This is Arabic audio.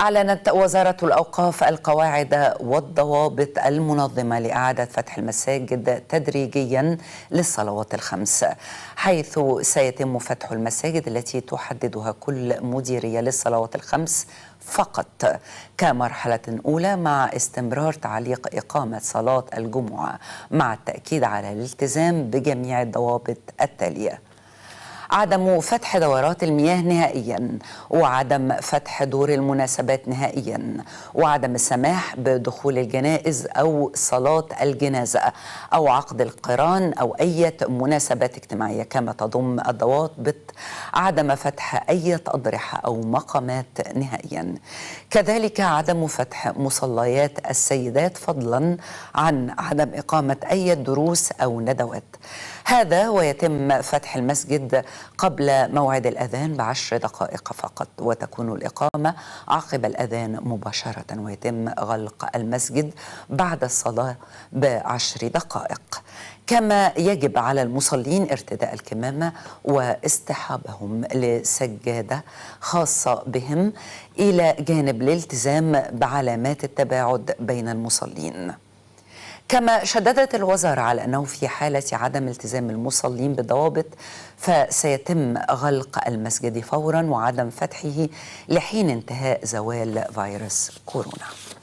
أعلنت وزارة الأوقاف القواعد والضوابط المنظمة لإعادة فتح المساجد تدريجيا للصلوات الخمس حيث سيتم فتح المساجد التي تحددها كل مديرية للصلوات الخمس فقط كمرحلة أولى مع استمرار تعليق إقامة صلاة الجمعة مع التأكيد على الالتزام بجميع الضوابط التالية عدم فتح دورات المياه نهائيا وعدم فتح دور المناسبات نهائيا وعدم السماح بدخول الجنائز أو صلاة الجنازة أو عقد القران أو أي مناسبات اجتماعية كما تضم الضوابط عدم فتح أي أضرحة أو مقامات نهائيا كذلك عدم فتح مصليات السيدات فضلا عن عدم إقامة أي دروس أو ندوات هذا ويتم فتح المسجد قبل موعد الأذان بعشر دقائق فقط وتكون الإقامة عقب الأذان مباشرة ويتم غلق المسجد بعد الصلاة بعشر دقائق كما يجب على المصلين ارتداء الكمامة واستحابهم لسجادة خاصة بهم إلى جانب الالتزام بعلامات التباعد بين المصلين كما شددت الوزارة على أنه في حالة عدم التزام المصلين بالضوابط فسيتم غلق المسجد فورا وعدم فتحه لحين انتهاء زوال فيروس كورونا